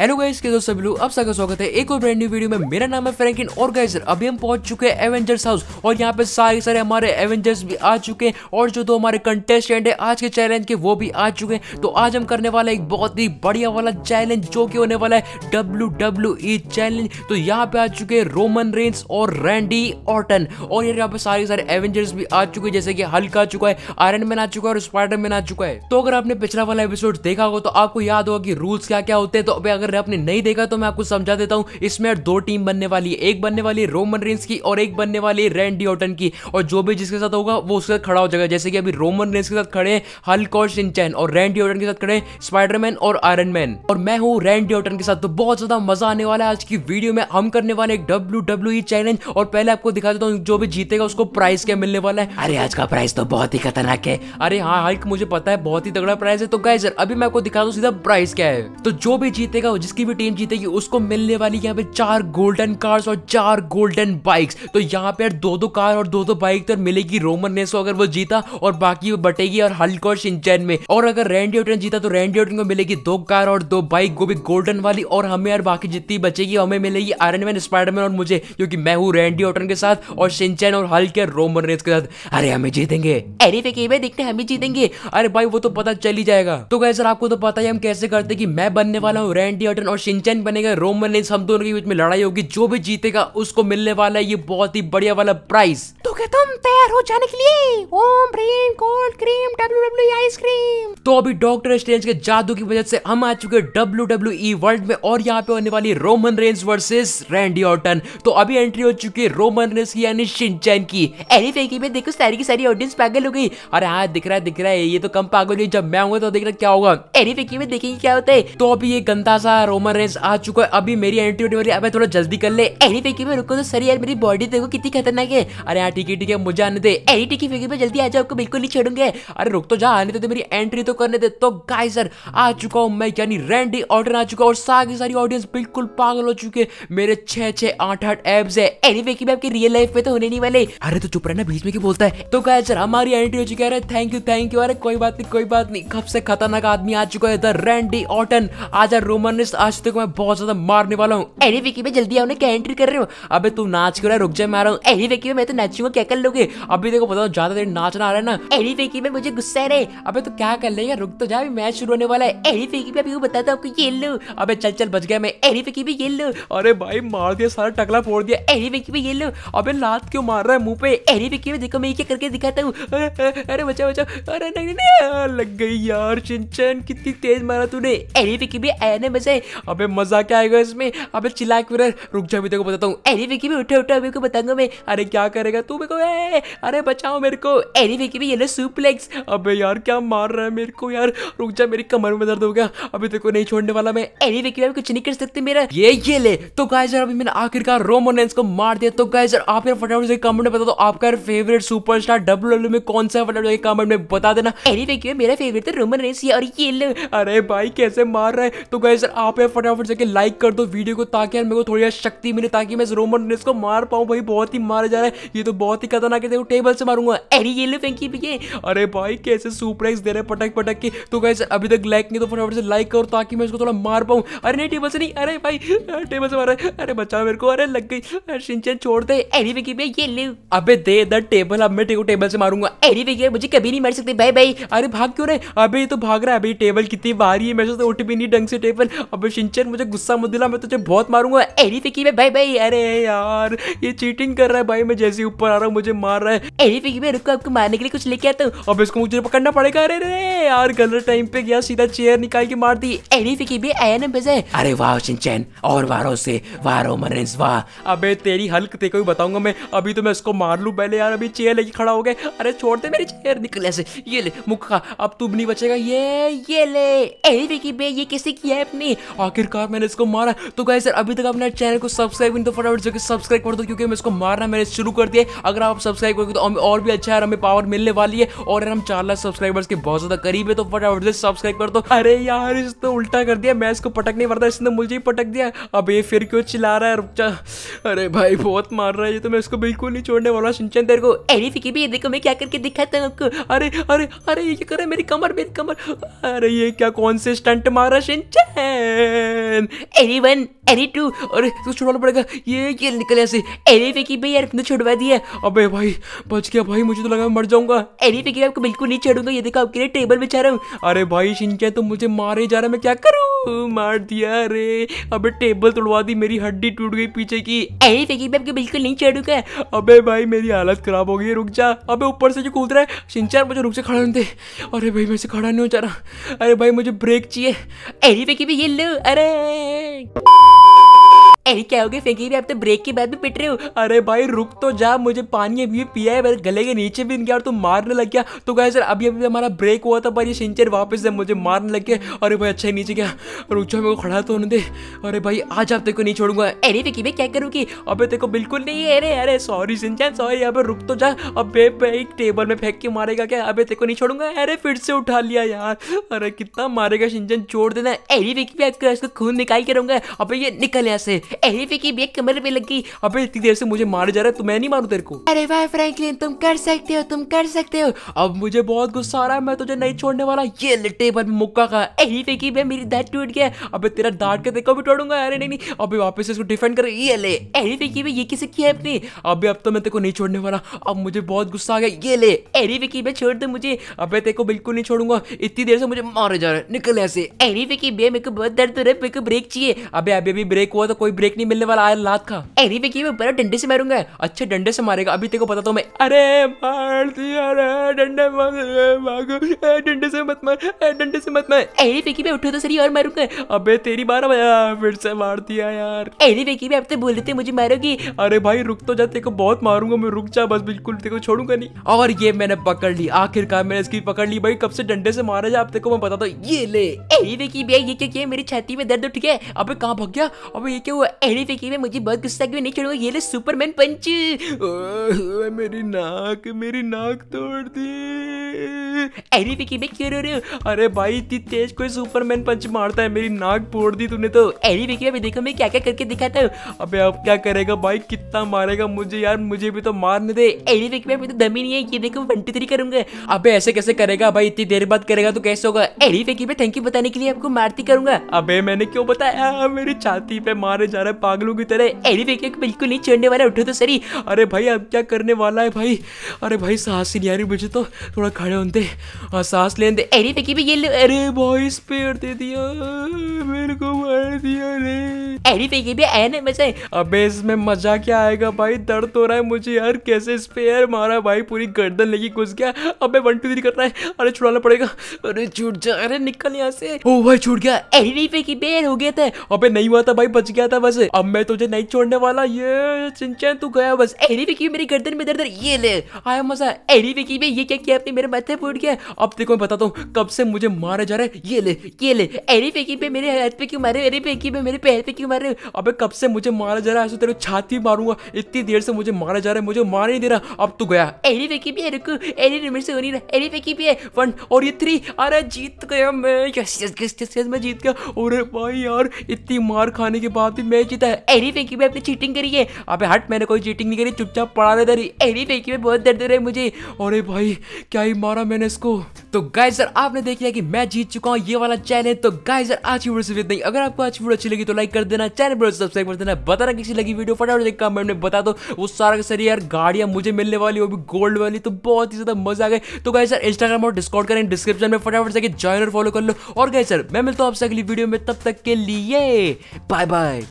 hello guys के दोस्तों सभी लोग आप सबका स्वागत है एक और ब्रांड न्यू वीडियो में मेरा नाम है फ्रैंकिन और गाइस अभी हम पहुंच चुके हैं एवेंजर्स हाउस और यहाँ पे सारे सारे हमारे एवेंजर्स भी आ चुके हैं और जो दो हमारे कंटेस्टेंट है आज के चैलेंज के वो भी आ चुके हैं तो आज हम करने वाला एक बहुत ही बढ़िया वाला चैलेंज जो कि होने वाला है डब्ल्यू चैलेंज e तो यहाँ पे आ चुके हैं रोमन रेंस और रैंडी ऑटन और यहाँ पे सारे सारे एवेंजर्स भी आ चुके हैं जैसे कि हल्क आ चुका है आयरन मैन आ चुका है और स्पाइडर मैन आ चुका है तो अगर आपने पिछला वाला एपिसोड देखा हो तो आपको याद होगा कि रूल्स क्या क्या होते हैं तो अगर रहे आपने नहीं देखा तो मैं आपको समझा देता हूँ इसमें यार दो टीम बनने वाली है एक बनने वाली है रोमन रेंस की और एक बनने वाली है रैंडी ऑटन की और जो भी जिसके साथ होगा वो उसके साथ खड़ा हो जाएगा जैसे कि अभी रोमन रेंस के साथ खड़े हैं हल्क और सिंचैन और रैंडी ऑटन के साथ खड़े हैं स्पाइडरमैन और आयरन मैन और मैं हूँ रैंडी ऑटन के साथ तो बहुत ज्यादा मजा आने वाला है आज की वीडियो में हम करने वाले एक डब्ल्यू डब्ल्यू चैलेंज और पहले आपको दिखा देता हूँ जो भी जीतेगा उसको प्राइस क्या मिलने वाला है अरे आज का प्राइस तो बहुत ही खतरनाक है अरे हाँ हल्क मुझे पता है बहुत ही तगड़ा प्राइस है तो गाइजर अभी मैं आपको दिखा दू सीधा प्राइस क्या है तो जो भी जीतेगा जिसकी भी टीम जीतेगी उसको मिलने वाली यहाँ पे चार गोल्डन कार्स और चार गोल्डन बाइक्स तो यहाँ पे दो दो कार और दो दो बाइक तो मिलेगी रोमन ने अगर वो जीता और बाकी वो बटेगी और हल्क और सिंचैन में और अगर रैंडी ओटन जीता तो रैंडी ओटन को मिलेगी दो कार और दो बाइक वो भी गोल्डन वाली और हमें यार बाकी जितनी बचेगी हमें मिलेगी आयरन मैन स्पाइडरमैन और मुझे क्योंकि मैं हूँ रेंडी ओटन के साथ और सिंचैन और हल्क और रोमन रेस के साथ अरे हमें जीतेंगे अरे फेंके देखते हमें जीतेंगे अरे भाई वो तो पता चल ही जाएगा तो कैसे आपको तो पता ही हम कैसे करते कि मैं बनने वाला हूँ रेंडी अटन और शिंचन बनेगा रोमन रेंस हम दोनों के बीच में लड़ाई होगी जो भी जीतेगा उसको मिलने वाला है ये बहुत ही बढ़िया वाला प्राइस तो क्या तुम तैयार हो जाने के लिए ओम brain cold cream W W ice cream तो अभी डॉक्टर स्ट्रेंज के जादू की वजह से हम आ चुके डब्ल्यू डब्ल्यू वर्ल्ड में और यहाँ पे होने वाली Roman Reigns versus Randy Orton तो अभी एंट्री हो चुकी है रोमन रेंज की यानी शिनचैन की एनी फेंकी में देखो सारी की सारी ऑडियंस पागल हो गई अरे हाँ दिख रहा है दिख रहा है ये तो कम पागल हुई जब मैं आऊंगा तो देखना क्या होगा एनी फेंकी में देखेंगे क्या होता है तो अभी ये गंदा सा रोमन रेंज आ चुका है अभी मेरी एंट्री होने वाली अब थोड़ा जल्दी कर ले एनी फेंकी में रुको तो सर यार मेरी बॉडी देखो कितनी खतरनाक है अरे हाँ ठीक है ठीक है मुझे आने दे ए टिकी फिगर में जल्दी आ जाओ आपको बिल्कुल नहीं छेड़ूंगे अरे रुक तो जा आने तो दे मेरी एंट्री तो करने दे तो गाय सर आ चुका हूँ मैं यानी रैंडी ऑर्डर आ चुका और सारी सारी ऑडियंस बिल्कुल पागल हो चुके मेरे छह छह आठ आठ एप्स है एनीवे की मैं आपकी रियल लाइफ में तो होने नहीं वाले अरे तो चुप रहना बीच में क्यों बोलता है तो गाय सर हमारी एंट्री हो चुकी है अरे थैंक यू थैंक यू अरे कोई बात नहीं कोई बात नहीं कब से खतरनाक आदमी आ चुका है द रैंडी ऑटन आज रोमनिस्ट आज तक मैं बहुत ज्यादा मारने वाला हूँ एनी विकी में जल्दी आने की एंट्री कर रहे हो अबे तू नाच कर रुक जा मारा हूँ एनी विकी में मैं तो नाच खुशी क्या कर लोगे अभी देखो बताओ ज्यादा देर नाचना आ रहा है ना एडी फेकी में मुझे गुस्सा रहे अभी तो क्या कर लेगा रुक तो जा अभी मैच शुरू होने वाला है एडी फेकी में अभी बताता आपको ये लो अभी चल चल बच गया मैं एडी फेकी भी ये लो अरे भाई मार दिया सारा टकला फोड़ दिया एडी फेकी भी ये लो अभी लात क्यों मार रहा है मुंह पे एडी फेकी में देखो मैं क्या करके दिखाता हूँ अरे बचा बचा अरे नहीं नहीं लग गई यार चिंचन कितनी तेज मारा तूने एडी फेकी भी आया ना मजा अबे मजा क्या आएगा इसमें अबे चिल्ला के रुक जा अभी तेरे को बताता हूँ एडी फेकी भी उठे उठे अभी को बताऊंगा मैं अरे क्या करेगा तू मेरे को ए, अरे बचाओ मेरे को एनी वे की भी ये लो सुप्लेक्स अबे यार क्या मार रहा है मेरे को यार रुक जा मेरी कमर में दर्द हो गया अभी तेरे को नहीं छोड़ने वाला मैं एनी वे की भी कुछ नहीं कर सकते मेरा ये ये ले तो गाइस यार अभी मैंने आखिरकार रोमोनेंस को मार दिया तो गाइस यार आप यार फटाफट से कमेंट में बता दो आपका फेवरेट सुपरस्टार डब्ल्यूडब्ल्यू में कौन सा फटाफट से कमेंट में बता देना एनी वे की मेरा फेवरेट तो रेंस है और ये ले अरे भाई कैसे मार रहा है तो गाइस यार आप यार फटाफट से लाइक कर दो वीडियो को ताकि यार मेरे को थोड़ी शक्ति मिले ताकि मैं इस रोमोनेंस को मार पाऊं भाई बहुत ही मारा जा रहा है ये तो बहुत ही खतरनाक है टेबल से मारूंगा अरे ये ले फेंकी भैया अरे भाई कैसे सुपराइज दे रहे पटक पटक के तो कैसे अभी तक लाइक नहीं तो फटाफट से लाइक करो ताकि मैं उसको थोड़ा मार पाऊँ अरे नहीं टेबल से नहीं अरे भाई टेबल से मारा अरे बचा मेरे को अरे लग गई सिंचन छोड़ दे अरे फेंकी भाई ये ले अबे दे द टेबल अब मैं टेको टेबल से मारूंगा अरे भैया मुझे कभी नहीं मार सकते भाई भाई अरे भाग क्यों रहे अभी तो भाग रहा है अभी टेबल कितनी भारी है मैं से तो उठ भी नहीं ढंग से टेबल अब सिंचन मुझे गुस्सा मत दिला मैं तुझे बहुत मारूंगा अरे फेंकी भाई भाई अरे यार ये चीटिंग कर रहा है भाई मैं जैसे ऊपर आ रहा है मुझे मार रहा है अरे मैं रुको आपको मारने के लिए कुछ लेके आता हूँ अब इसको मुझे पकड़ना पड़ेगा अरे रे यार गलत टाइम पे गया सीधा चेयर निकाल के मार दी एनी फिगी भी आया ना बजे अरे वाह चिंचन और वारो से वारो मरेंस वाह अबे तेरी हल्क ते को बताऊंगा मैं अभी तो मैं इसको मार लू पहले यार अभी चेयर लेके खड़ा हो गए अरे छोड़ दे मेरी चेयर निकल ऐसे ये ले मुक्का अब तू नहीं बचेगा ये ये ले एनी फिगी बे ये किसी की है अपनी आखिरकार मैंने इसको मारा तो गाय सर अभी तक अपने चैनल को सब्सक्राइब नहीं तो फटाफट जो सब्सक्राइब कर दो क्योंकि मैं इसको मारना मैंने शुरू कर दिया अगर आप सब्सक्राइब करोगे तो और भी अच्छा है हमें पावर मिलने वाली है और हम चार लाख सब्सक्राइबर्स के बहुत ज्यादा करीब है तो फटाफट से सब्सक्राइब कर दो अरे यार इसने उल्टा कर दिया मैं इसको पटक नहीं पड़ता इसने मुझे ही पटक दिया अब ये फिर क्यों चिल्ला रहा है अरे भाई बहुत मार रहा है ये तो मैं इसको बिल्कुल नहीं छोड़ने वाला सिंचन तेरे को अरे फिकी भी देखो मैं क्या करके दिखाता हूँ आपको अरे अरे अरे ये क्या कर रहा है मेरी कमर मेरी कमर अरे ये क्या कौन से स्टंट मारा सिंचन एनीवन अरे टू अरे तो छुड़वाना पड़ेगा ये ये निकल ऐसे अरे फेंकी भाई यार तुमने छुड़वा दिया अबे भाई बच गया भाई मुझे तो लगा मैं मर जाऊंगा अरे भाई आपको बिल्कुल नहीं छेड़ूंगा ये देखो आपके लिए टेबल बिछा रहा हूँ अरे भाई तो मुझे मारे जा रहा मैं क्या करूँ मार दिया अरे अबे टेबल तोड़वा दी मेरी हड्डी टूट गई पीछे की अरे फेंकी भाई आपको बिल्कुल नहीं छेड़ूंगा अबे भाई मेरी हालत खराब हो गई रुक जा अबे ऊपर से जो कूद रहा है शिंचार मुझे रुक से खड़ा नहीं थे अरे भाई मैं खड़ा नहीं हो जा रहा अरे भाई मुझे ब्रेक चाहिए अरे फेंकी भाई ये लो अरे अरे क्या हो गया भी आप तो ब्रेक के बाद भी पिट रहे हो अरे भाई रुक तो जा मुझे पानी अभी पिया है गले के नीचे भी गया और तुम मारने लग गया तो कहा सर अभी अभी हमारा ब्रेक हुआ था पर ये सिंचर वापस से मुझे मारने लग गया अरे भाई अच्छा नीचे गया रुक जाओ मेरे को खड़ा तो उन्होंने अरे भाई आज आप तेरे को नहीं छोड़ूंगा अरे फेंकी भाई क्या करूँगी अभी तेरे को बिल्कुल नहीं है अरे अरे सॉरी सिंचन सॉरी अब रुक तो जा अब एक टेबल में फेंक के मारेगा क्या अभी तेरे को नहीं छोड़ूंगा अरे फिर से उठा लिया यार अरे कितना मारेगा सिंचन छोड़ देना अरे फेंकी भाई खून निकाल के रहूंगा अबे ये निकल यहाँ से की कमरे में लग गई अबे इतनी देर से मुझे मारे जा रहा है तो मैं नहीं मारू तेरे को अरे भाई फ्रैंकलिन तुम कर सकते हो तुम कर सकते हो अब मुझे बहुत गुस्सा आ रहा है मैं तुझे नहीं छोड़ने वाला ये मुक्का का की मेरी टूट गया अबे तेरा का देखो भी तोड़ूंगा अरे नहीं नहीं अबे वापस इसको डिफेंड कर ये ले की ये किसे किया अबे अब तो मैं तेरे को नहीं छोड़ने वाला अब मुझे बहुत गुस्सा आ गया ये ले एलिफे की बैग छोड़ दे मुझे अबे तेरे को बिल्कुल नहीं छोड़ूंगा इतनी देर से मुझे मारे जा रहा है निकल ऐसे एलिफे की बैग मेरे को बहुत दर्द हो रहा है मेरे को ब्रेक चाहिए अबे अभी अभी ब्रेक हुआ तो कोई ब्रेक ब्रेक नहीं मिलने वाला आयल लात का अरे वे की बड़ा डंडे से मारूंगा अच्छे डंडे से मारेगा अभी तेरे को पता तो मैं अरे मार दिया अरे डंडे मार डंडे से मत मार डंडे से मत मार अरे वे की मैं उठो तो सही और मारूंगा अबे तेरी मारा भैया फिर से मार दिया यार अरे विकी मैं अब तो बोल देते मुझे मारोगी अरे भाई रुक तो जा तेरे को बहुत मारूंगा मैं रुक जा बस बिल्कुल तेरे को छोड़ूंगा नहीं और ये मैंने पकड़ ली आखिरकार मैंने इसकी पकड़ ली भाई कब से डंडे से मारा जा आप तेरे को मैं बताता हूँ तो- ये ले अरे विकी भैया ये क्या किया मेरी छाती में दर्द उठ गया अबे कहाँ भाग गया अबे ये क्या हुआ एनी फिकी में मुझे बहुत गुस्सा क्यों नहीं छोड़ूंगा ये ले सुपरमैन पंच मेरी नाक मेरी नाक तोड़ दी अरे फिकी मैं क्यों रो रहे हो अरे भाई इतनी तेज कोई सुपरमैन पंच मारता है मेरी नाक फोड़ दी तूने तो अरे फिकी में देखो मैं क्या क्या करके दिखाता हूँ अबे अब क्या करेगा भाई कितना मारेगा मुझे यार मुझे भी तो मारने दे अरे फिकी में तो दमी नहीं है ये देखो ट्वेंटी थ्री करूंगा अबे ऐसे कैसे करेगा भाई इतनी देर बाद करेगा तो कैसे होगा अरे फिकी में थैंक यू बताने के लिए आपको मारती करूंगा अबे मैंने क्यों बताया मेरी छाती पे मारे जा जा पागलों की तरह अरे भैया को बिल्कुल नहीं छोड़ने वाला उठो तो सर अरे भाई अब क्या करने वाला है भाई अरे भाई सांस ही नहीं आ रही मुझे तो थोड़ा खड़े होते और हाँ, सांस ले दे अरे फेंकी भी ये लो अरे भाई स्पेयर दे दिया मेरे को मार दिया रे अरे फेंकी भी आया ना मजा अबे इसमें मजा क्या आएगा भाई दर्द हो रहा है मुझे यार कैसे स्पेयर मारा भाई पूरी गर्दन लगी घुस गया अबे वन टू थ्री कर रहा है अरे छुड़ाना पड़ेगा अरे छूट जा अरे निकल यहाँ से ओ भाई छूट गया अरे नहीं फेंकी बेर हो गया था अबे नहीं हुआ था भाई बच गया था बस अब मैं तुझे नहीं छोड़ने वाला ये चिंचन तू गया बस एरी विकी मेरी गर्दन में दर्द ये ले आया मजा एरी विकी में ये क्या किया आपने मेरे माथे फूट गया अब देखो मैं बताता हूँ कब से मुझे मारा जा रहा है ये ले ये ले एरी विकी पे मेरे हाथ पे क्यों मारे एरी विकी पे मेरे पैर पे क्यों मारे अब कब से मुझे मारा जा रहा है ऐसे तेरे छाती मारूंगा इतनी देर से मुझे मारा जा रहा है मुझे मार नहीं दे रहा अब तू गया एरी विकी भी रुको एरी मेरे से होनी नहीं रहा एडी विकी पे वन और ये थ्री अरे जीत गया मैं यस यस यस यस मैं जीत गया अरे भाई यार इतनी मार खाने के बाद भी मैं मैं जीता एरी फेंकी में आपने चीटिंग करी है अबे हट मैंने कोई चीटिंग नहीं करी चुपचाप पड़ा रहे तेरी एरी फेंकी में बहुत दर्द दे रहा मुझे अरे भाई क्या ही मारा मैंने इसको तो गाइस सर आपने देख लिया कि मैं जीत चुका हूँ ये वाला चैनल तो गाइस सर आज की वीडियो से इतना ही अगर आपको आज वीडियो अच्छी लगी तो लाइक कर देना चैनल पर सब्सक्राइब कर देना बताना किसी लगी वीडियो फटाफट कमेंट में बता दो उस सारा का सर यार गाड़ियाँ मुझे मिलने वाली वो भी गोल्ड वाली तो बहुत ही ज्यादा मजा आ गए तो गाय सर इंस्टाग्राम और डिस्काउंट करें डिस्क्रिप्शन में फटाफट जाके ज्वाइन और फॉलो कर लो और गाइस सर मैं मिलता हूँ आपसे अगली वीडियो में तब तक के लिए बाय बाय